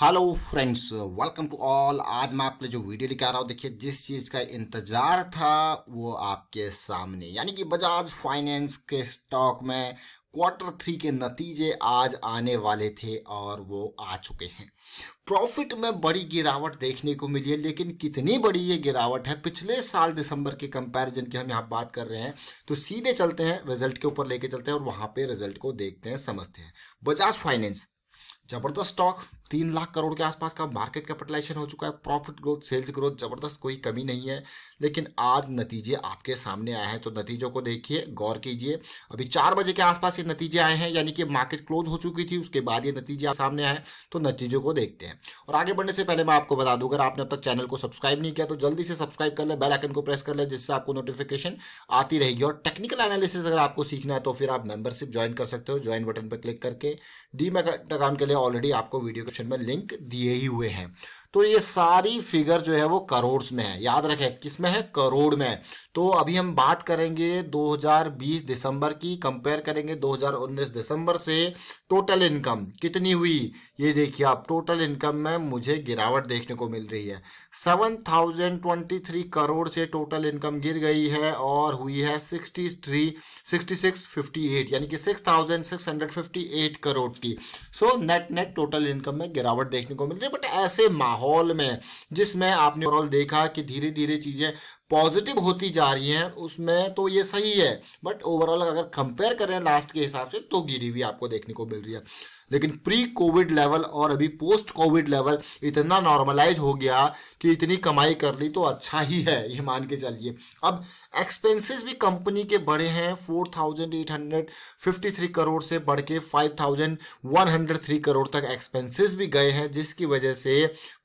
hello friends welcome to all आज मैं आपके जो वीडियो लेके आ रहा हूँ देखिए जिस चीज़ का इंतज़ार था वो आपके सामने यानी कि बजाज फाइनेंस के स्टॉक में क्वार्टर थ्री के नतीजे आज आने वाले थे और वो आ चुके हैं प्रॉफिट में बड़ी गिरावट देखने को मिली है लेकिन कितनी बड़ी ये गिरावट है पिछले साल दिसंबर के कंपैरिजन की हम यहाँ बात कर रहे हैं तो सीधे चलते हैं रिजल्ट के ऊपर लेके चलते हैं और वहाँ पे रिजल्ट को देखते हैं समझते हैं बजाज फाइनेंस जबरदस्त स्टॉक तीन लाख करोड़ के आसपास का मार्केट कैपिटलाइजेशन हो चुका है प्रॉफिट ग्रोथ सेल्स ग्रोथ जबरदस्त कोई कमी नहीं है लेकिन आज नतीजे आपके सामने आए हैं तो नतीजों को देखिए गौर कीजिए अभी चार बजे के आसपास ये नतीजे आए हैं यानी कि मार्केट क्लोज हो चुकी थी उसके बाद ये नतीजे सामने आए तो नतीजों को देखते हैं और आगे बढ़ने से पहले मैं आपको बता दूँ अगर आपने अब तक चैनल को सब्सक्राइब नहीं किया तो जल्दी से सब्सक्राइब कर ले बेलाइकन को प्रेस कर ले जिससे आपको नोटिफिकेशन आती रहेगी और टेक्निकल एनालिसिस अगर आपको सीखना है तो फिर आप मेंबरशिप ज्वाइन कर सकते हो ज्वाइन बटन पर क्लिक करके डी अकाउंट के लिए ऑलरेडी आपको वीडियो क्वेश्चन में लिंक दिए ही हुए हैं तो ये सारी फिगर जो है वो करोड़ में है याद रखें किस में है करोड़ में तो अभी हम बात करेंगे 2020 दिसंबर की कंपेयर करेंगे 2019 दिसंबर से टोटल इनकम कितनी हुई ये देखिए आप टोटल इनकम में मुझे गिरावट देखने को मिल रही है 7023 करोड़ से टोटल इनकम गिर गई है और हुई है 63 6658 यानी कि 6658 करोड़ की so net net total income में गिरावट देखने को मिल रही है बट ऐसे माहौल माहौल में जिसमें आपने ओवरऑल देखा कि धीरे धीरे चीज़ें पॉजिटिव होती जा रही हैं उसमें तो ये सही है बट ओवरऑल अगर कंपेयर करें लास्ट के हिसाब से तो गिरी हुई आपको देखने को मिल रही है लेकिन प्री कोविड लेवल और अभी पोस्ट कोविड लेवल इतना नॉर्मलाइज हो गया कि इतनी कमाई कर ली तो अच्छा ही है ये मान के चलिए अब एक्सपेंसेस भी कंपनी के बढ़े हैं 4,853 करोड़ से बढ़ के थ्री करोड़ तक एक्सपेंसेस भी गए हैं जिसकी वजह से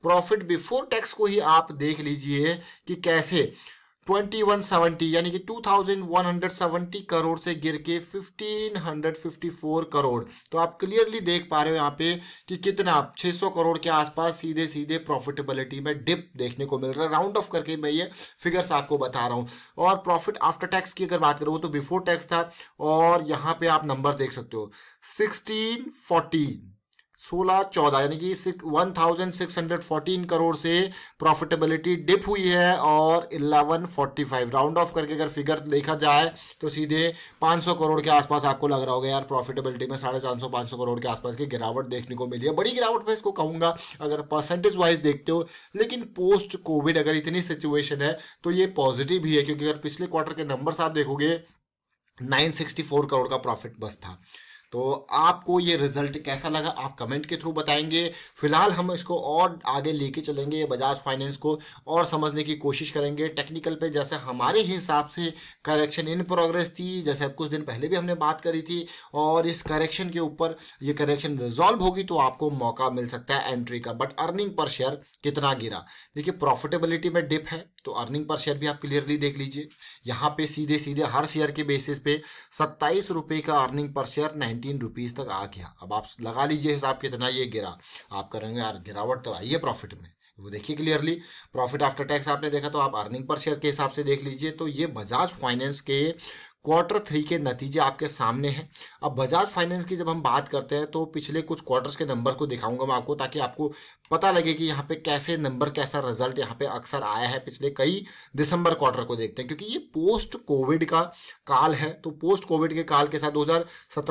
प्रॉफिट बिफोर टैक्स को ही आप देख लीजिए कि कैसे 2170 यानी कि 2170 करोड़ से गिर के 1554 करोड़ तो आप क्लियरली देख पा रहे हो यहाँ पे कि कितना 600 करोड़ के आसपास सीधे सीधे प्रॉफिटेबिलिटी में डिप देखने को मिल रहा है राउंड ऑफ करके मैं ये फिगर्स आपको बता रहा हूँ और प्रॉफिट आफ्टर टैक्स की अगर बात करूँ तो बिफोर टैक्स था और यहाँ पे आप नंबर देख सकते हो सिक्सटीन फोर्टीन सोलह चौदह यानी कि one thousand six hundred fourteen crore से प्रॉफिटेबिलिटी डिप हुई है और eleven forty five round off करके अगर फिगर देखा जाए तो सीधे पाँच सौ करोड़ के आसपास आपको लग रहा होगा यार प्रॉफिटेबिलिटी में साढ़े चार सौ पाँच सौ करोड़ के आसपास की गिरावट देखने को मिली है बड़ी गिरावट मैं इसको कहूँगा अगर परसेंटेज वाइज देखते हो लेकिन पोस्ट कोविड अगर इतनी सिचुएशन है तो ये पॉजिटिव ही है क्योंकि अगर पिछले क्वार्टर के नंबर्स आप देखोगे फोर करोड़ का प्रॉफिट बस था तो आपको ये रिजल्ट कैसा लगा आप कमेंट के थ्रू बताएंगे फिलहाल हम इसको और आगे लेके चलेंगे बजाज फाइनेंस को और समझने की कोशिश करेंगे टेक्निकल पे जैसे हमारे हिसाब से करेक्शन इन प्रोग्रेस थी जैसे अब कुछ दिन पहले भी हमने बात करी थी और इस करेक्शन के ऊपर ये करेक्शन रिजॉल्व होगी तो आपको मौका मिल सकता है एंट्री का बट अर्निंग पर शेयर कितना गिरा देखिए प्रॉफिटेबिलिटी में डिप है तो अर्निंग पर शेयर भी आप क्लियरली देख लीजिए यहाँ पे सीधे सीधे हर शेयर के बेसिस पे सत्ताईस रुपये का earning per share nineteen rupees तक आ गया अब आप लगा लीजिए हिसाब कितना ये गिरा आप करेंगे यार गिरावट तो आई है प्रॉफिट में वो देखिए क्लियरली प्रॉफिट आफ्टर टैक्स आपने देखा तो आप अर्निंग पर शेयर के हिसाब से देख लीजिए तो ये बजाज फाइनेंस के क्वार्टर थ्री के नतीजे आपके सामने हैं अब बजाज फाइनेंस की जब हम बात करते हैं तो पिछले कुछ क्वार्टर्स के नंबर को दिखाऊंगा मैं आपको ताकि आपको पता लगे कि यहाँ पे कैसे नंबर कैसा रिजल्ट यहाँ पे अक्सर आया है पिछले कई दिसंबर क्वार्टर को देखते हैं क्योंकि ये पोस्ट कोविड का काल है तो पोस्ट कोविड के काल के साथ दो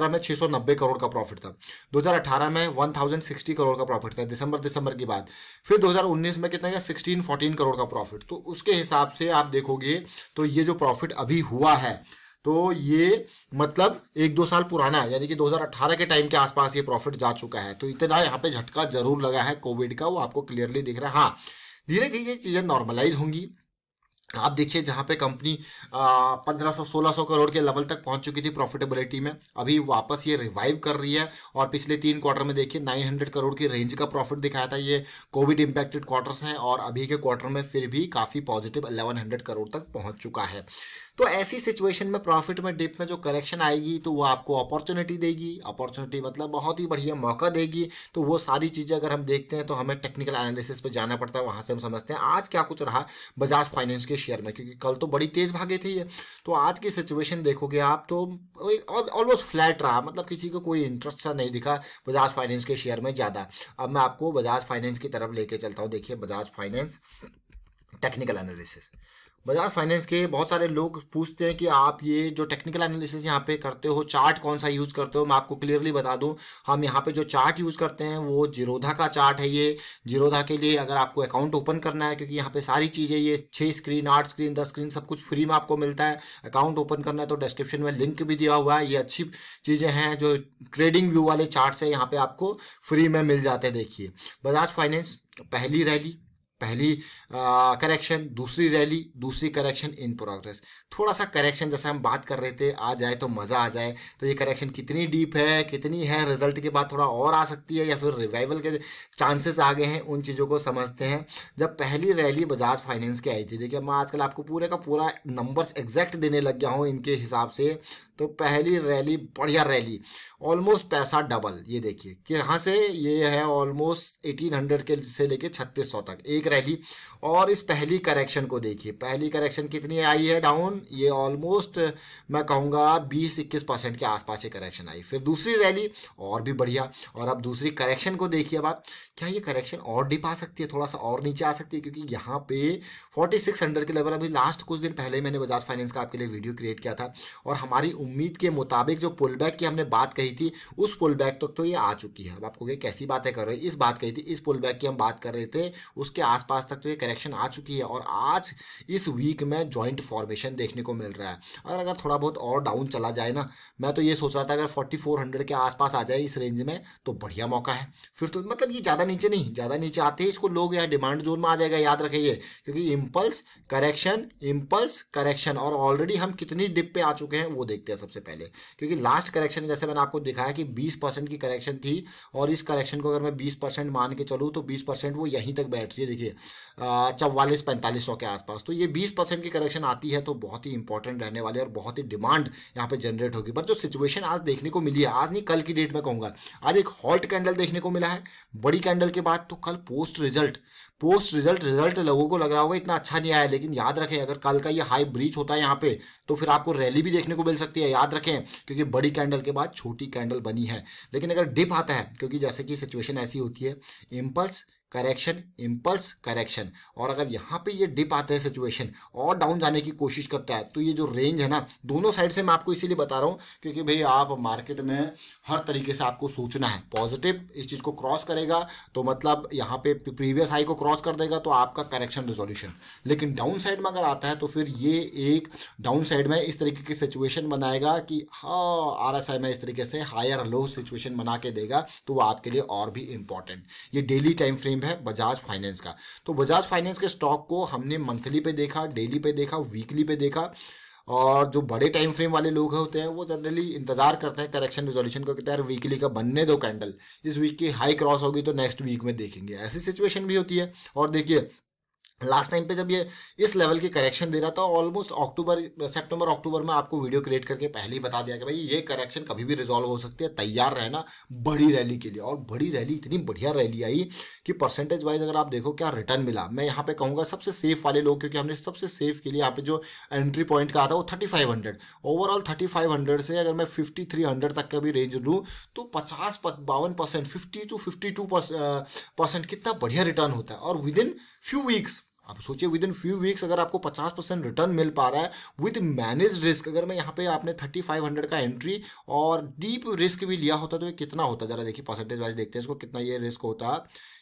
में छः करोड़ का प्रॉफिट था दो में वन करोड़ का प्रॉफिट था दिसंबर दिसंबर की बात फिर दो में कितना गया सिक्सटीन करोड़ का प्रॉफिट तो उसके हिसाब से आप देखोगे तो ये जो प्रॉफिट अभी हुआ है तो ये मतलब एक दो साल पुराना है यानी कि 2018 के टाइम के आसपास ये प्रॉफिट जा चुका है तो इतना यहाँ पे झटका जरूर लगा है कोविड का वो आपको क्लियरली दिख रहा है हाँ धीरे धीरे चीज़ें नॉर्मलाइज होंगी आप देखिए जहाँ पे कंपनी पंद्रह सौ सोलह सौ करोड़ के लेवल तक पहुँच चुकी थी प्रॉफिटेबिलिटी में अभी वापस ये रिवाइव कर रही है और पिछले तीन क्वार्टर में देखिए नाइन हंड्रेड करोड़ की रेंज का प्रॉफिट दिखाया था ये कोविड इम्पैक्टेड क्वार्टर्स हैं और अभी के क्वार्टर में फिर भी काफ़ी पॉजिटिव 1100 करोड़ तक पहुँच चुका है तो ऐसी सिचुएशन में प्रॉफिट में डिप में जो करेक्शन आएगी तो वो आपको अपॉर्चुनिटी देगी अपॉर्चुनिटी मतलब बहुत ही बढ़िया मौका देगी तो वो सारी चीज़ें अगर हम देखते हैं तो हमें टेक्निकल एनालिसिस पे जाना पड़ता है वहाँ से हम समझते हैं आज क्या कुछ रहा बजाज फाइनेंस के शेयर में क्योंकि कल तो बड़ी तेज़ भागे थे ये तो आज की सिचुएशन देखोगे आप तो ऑलमोस्ट फ्लैट रहा मतलब किसी को कोई इंटरेस्ट सा नहीं दिखा बजाज फाइनेंस के शेयर में ज़्यादा अब मैं आपको बजाज फाइनेंस की तरफ लेके चलता हूँ देखिए Bajaj Finance technical analysis Bajaj finance के बहुत सारे लोग पूछते हैं कि आप ये जो टेक्निकल एनालिसिस यहाँ पे करते हो चार्ट कौन सा यूज़ करते हो मैं आपको क्लियरली बता दूँ हम यहाँ पे जो चार्ट यूज़ करते हैं वो जिरोधा का चार्ट है ये जिरोधा के लिए अगर आपको अकाउंट ओपन करना है क्योंकि यहाँ पे सारी चीज़ें ये छः स्क्रीन आठ स्क्रीन दस स्क्रीन सब कुछ फ्री में आपको मिलता है अकाउंट ओपन करना है तो डिस्क्रिप्शन में लिंक भी दिया हुआ है ये अच्छी चीज़ें हैं जो ट्रेडिंग व्यू वाले चार्ट है यहाँ पर आपको फ्री में मिल जाते हैं देखिए बजाज फाइनेंस पहली रैली पहली करेक्शन दूसरी रैली दूसरी करेक्शन इन प्रोग्रेस थोड़ा सा करेक्शन जैसे हम बात कर रहे थे आ जाए तो मज़ा आ जाए तो ये करेक्शन कितनी डीप है कितनी है रिजल्ट के बाद थोड़ा और आ सकती है या फिर रिवाइवल के चांसेस आ गए हैं उन चीज़ों को समझते हैं जब पहली रैली बजाज फाइनेंस की आई थी देखिए मैं आजकल आपको पूरे का पूरा नंबर्स एग्जैक्ट देने लग गया हूँ इनके हिसाब से तो पहली रैली बढ़िया रैली ऑलमोस्ट पैसा डबल ये देखिए कि यहाँ से ये है ऑलमोस्ट एटीन हंड्रेड के से लेके छत्तीस सौ तक एक रैली और इस पहली करेक्शन को देखिए पहली करेक्शन कितनी आई है डाउन ये ऑलमोस्ट मैं कहूँगा बीस इक्कीस परसेंट के आसपास ये करेक्शन आई फिर दूसरी रैली और भी बढ़िया और अब दूसरी करेक्शन को देखिए अब आप क्या ये करेक्शन और डिप आ सकती है थोड़ा सा और नीचे आ सकती है क्योंकि यहाँ पे फोर्टी सिक्स के लेवल अभी लास्ट कुछ दिन पहले मैंने बजाज फाइनेंस का आपके लिए वीडियो क्रिएट किया था और हमारी उम्मीद के मुताबिक जो पुल बैक की हमने बात कही थी उस पुल बैक तक तो, ये आ चुकी है अब आपको कैसी बातें कर रहे हैं इस बात कही थी इस पुल बैक की हम बात कर रहे थे उसके आस आसपास तक तो ये करेक्शन आ चुकी है और आज इस वीक में जॉइंट फॉर्मेशन देखने को मिल रहा है और अगर थोड़ा बहुत और डाउन चला जाए ना मैं तो ये सोच रहा था अगर फोर्टी के आसपास आ जाए इस रेंज में तो बढ़िया मौका है फिर तो मतलब ये ज़्यादा नीचे नहीं ज़्यादा नीचे आते ही इसको लोग यहाँ डिमांड जोन में आ जाएगा याद रखिए क्योंकि इम्पल्स करेक्शन इम्पल्स करेक्शन और ऑलरेडी हम कितनी डिप पे आ चुके हैं वो देखते हैं सबसे पहले क्योंकि लास्ट करेक्शन जैसे मैंने आपको दिखाया कि बीस परसेंट की करेक्शन थी और इस करेक्शन को अगर मैं बीस परसेंट मान के चलूँ तो बीस परसेंट वो यहीं तक बैठ रही है देखिए लीजिए चवालीस अच्छा, पैंतालीस सौ के आसपास तो ये बीस परसेंट की करेक्शन आती है तो बहुत ही इंपॉर्टेंट रहने वाली और बहुत ही डिमांड यहाँ पे जनरेट होगी बट जो सिचुएशन आज देखने को मिली है आज नहीं कल की डेट में कहूँगा आज एक हॉल्ट कैंडल देखने को मिला है बड़ी कैंडल के बाद तो कल post result post result result लोगों को लग रहा होगा इतना अच्छा नहीं आया लेकिन याद रखें अगर कल का ये हाई ब्रीच होता है यहाँ पे तो फिर आपको रैली भी देखने को मिल सकती है याद रखें क्योंकि बड़ी कैंडल के बाद छोटी कैंडल बनी है लेकिन अगर डिप आता है क्योंकि जैसे कि सिचुएशन ऐसी होती है इम्पल्स करेक्शन इम्पल्स करेक्शन और अगर यहाँ पे ये डिप आता है सिचुएशन और डाउन जाने की कोशिश करता है तो ये जो रेंज है ना दोनों साइड से मैं आपको इसीलिए बता रहा हूँ क्योंकि भाई आप मार्केट में हर तरीके से आपको सोचना है पॉजिटिव इस चीज़ को क्रॉस करेगा तो मतलब यहाँ पे प्रीवियस हाई को क्रॉस कर देगा तो आपका करेक्शन रिजोल्यूशन लेकिन डाउन साइड में अगर आता है तो फिर ये एक डाउन साइड में इस तरीके की सिचुएशन बनाएगा कि हाँ आर एस आई में इस तरीके से हायर लो सिचुएशन बना के देगा तो वो आपके लिए और भी इम्पॉर्टेंट ये डेली टाइम फ्रेम नेम है बजाज फाइनेंस का तो बजाज फाइनेंस के स्टॉक को हमने मंथली पे देखा डेली पे देखा वीकली पे देखा और जो बड़े टाइम फ्रेम वाले लोग होते हैं वो जनरली इंतजार करते हैं करेक्शन रिजोल्यूशन को कहते हैं वीकली का बनने दो कैंडल इस वीक की हाई क्रॉस होगी तो नेक्स्ट वीक में देखेंगे ऐसी सिचुएशन भी होती है और देखिए लास्ट टाइम पे जब ये इस लेवल के करेक्शन दे रहा था ऑलमोस्ट अक्टूबर सितंबर अक्टूबर में आपको वीडियो क्रिएट करके पहले ही बता दिया कि भाई ये करेक्शन कभी भी रिजॉल्व हो सकती है तैयार रहना बड़ी रैली के लिए और बड़ी रैली इतनी बढ़िया रैली आई कि परसेंटेज वाइज अगर आप देखो क्या रिटर्न मिला मैं यहाँ पे कहूँगा सबसे सेफ वाले लोग क्योंकि हमने सबसे सेफ के लिए यहाँ पे जो एंट्री पॉइंट का था वो थर्टी ओवरऑल थर्टी से अगर मैं फिफ्टी तक का भी रेंज लूँ तो पचास बावन परसेंट फिफ्टी टू फिफ्टी कितना बढ़िया रिटर्न होता है और विद इन फ्यू वीक्स आप सोचिए विद इन फ्यू वीक्स अगर आपको 50 परसेंट रिटर्न मिल पा रहा है विद मैनेज रिस्क अगर मैं यहाँ पे आपने 3500 का एंट्री और डीप रिस्क भी लिया होता तो ये कितना होता ज़रा देखिए परसेंटेज वाइज देखते हैं इसको कितना ये रिस्क होता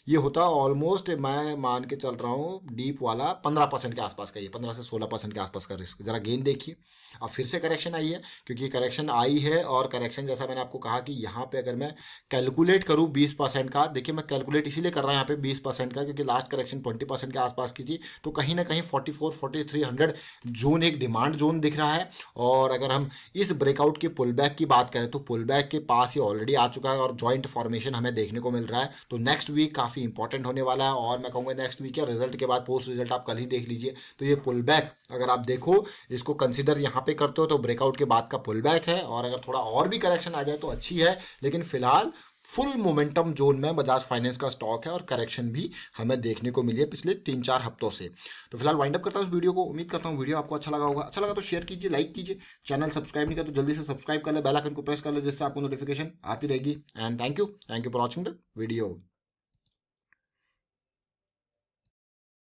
ये होता ऑलमोस्ट मैं मान के चल रहा हूँ डीप वाला पंद्रह परसेंट के आसपास का ये पंद्रह से सोलह परसेंट के आसपास का रिस्क ज़रा गेन देखिए अब फिर से करेक्शन आई है क्योंकि करेक्शन आई है और करेक्शन जैसा मैंने आपको कहा कि यहाँ पे अगर मैं कैलकुलेट करूँ बीस परसेंट का देखिए मैं कैलकुलेट इसीलिए कर रहा हूँ यहाँ पे बीस परसेंट का क्योंकि लास्ट करेक्शन ट्वेंटी परसेंट के आसपास की थी तो कहीं ना कहीं forty four forty three hundred zone एक डिमांड जोन दिख रहा है और अगर हम इस ब्रेकआउट के पुल बैक की बात करें तो पुल बैक के पास ही ऑलरेडी आ चुका है और ज्वाइंट फॉर्मेशन हमें देखने को मिल रहा है तो नेक्स्ट वीक काफ़ी काफ़ी इंपॉर्टेंट होने वाला है और मैं कहूँगा नेक्स्ट वीक या रिजल्ट के बाद पोस्ट रिजल्ट आप कल ही देख लीजिए तो ये पुल बैक अगर आप देखो इसको कंसिडर यहाँ पे करते हो तो ब्रेकआउट के बाद का पुल बैक है और अगर थोड़ा और भी करेक्शन आ जाए तो अच्छी है लेकिन फिलहाल फुल मोमेंटम जोन में बजाज फाइनेंस का स्टॉक है और करेक्शन भी हमें देखने को मिली है पिछले तीन चार हफ्तों से तो फिलहाल वाइंड अप करता हूँ उस वीडियो को उम्मीद करता हूँ वीडियो आपको अच्छा लगा होगा अच्छा लगा तो शेयर कीजिए लाइक कीजिए चैनल सब्सक्राइब नहीं किया तो जल्दी से सब्सक्राइब कर ले बेलाइकन को प्रेस कर ले जिससे आपको नोटिफिकेशन आती रहेगी and thank you thank you for watching the video